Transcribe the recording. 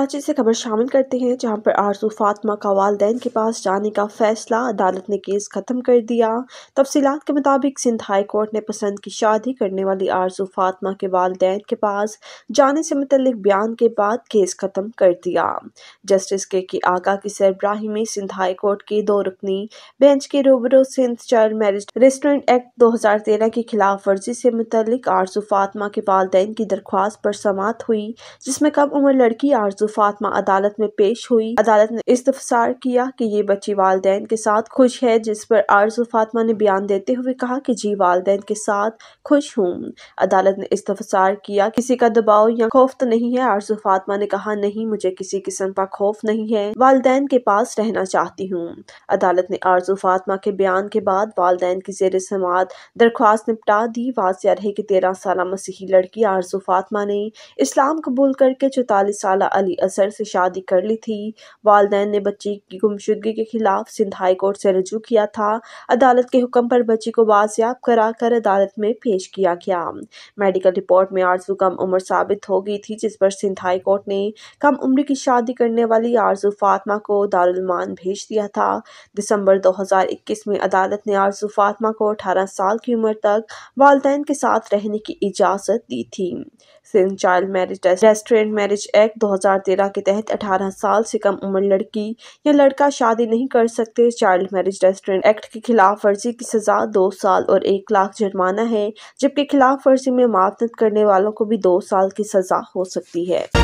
कराची से खबर शामिल करते हैं जहां पर आरजू फातमा का वालदेन के पास जाने का फैसला अदालत ने केस ख़त्म कर दिया तफसीत के मुताबिक सिंध हाई कोर्ट ने पसंद की शादी करने वाली आरजू फातमा के वालदेन के पास जाने से मुतलिक बयान के बाद केस ख़त्म कर दिया जस्टिस के के आगा की सरब्राही में सिंध हाई कोर्ट के दो रुकनी बेंच के रूबरू Sindh child marriage restraint act दो हज़ार तेरह की खिलाफ वर्जी से मुतल आरजू फातमा के वालदेन की दरख्वास्त पर समात हुई जिसमें कम उम्र लड़की आरजू फातमा अदालत में पेश हुई अदालत ने इस्तफसार किया कि ये बच्ची वाले के साथ खुश है जिस पर आरजू फातमा ने बयान देते हुए कहा कि जी वाले के साथ खुश हूँ अदालत ने इस्तफसार किया किसी का दबाव या खौफ तो नहीं है आरजू फातमा ने कहा नहीं मुझे किसी किस्म का खौफ नहीं है वाले के पास रहना चाहती हूँ अदालत ने आरजू फातमा के बयान के बाद वाले की जेर समात दरख्वास्त निपटा दी वाजिया रहे की तेरह साल मसीही लड़की आरजू फातमा ने इस्लाम कबूल करके चौतालीस साल अली असर से शादी कर ली थी वालदेन ने बच्ची की गुमशुदगी के खिलाफ सिंध हाई कोर्ट से रजू किया था अदालत के हुक्म पर बच्ची को बाजियाब कराकर अदालत में पेश किया गया मेडिकल रिपोर्ट में आरजू कम उम्र साबित हो गई थी जिस पर सिंध हाई कोर्ट ने कम उम्र की शादी करने वाली आरजू फातमा को दारुलमान भेज दिया था दिसंबर 2021 में अदालत ने आरजू फातमा को अठारह साल की उम्र तक वालदेन के साथ रहने की इजाज़त दी थी Sindh child marriage restraint marriage act दो तेरह के तहत अठारह साल से कम उम्र लड़की या लड़का शादी नहीं कर सकते चाइल्ड मैरिज रेस्टोरेंट एक्ट के खिलाफ वर्जी की सजा दो साल और एक लाख जुर्माना है जबकि खिलाफ वर्जी में मुआवजत करने वालों को भी दो साल की सजा हो सकती है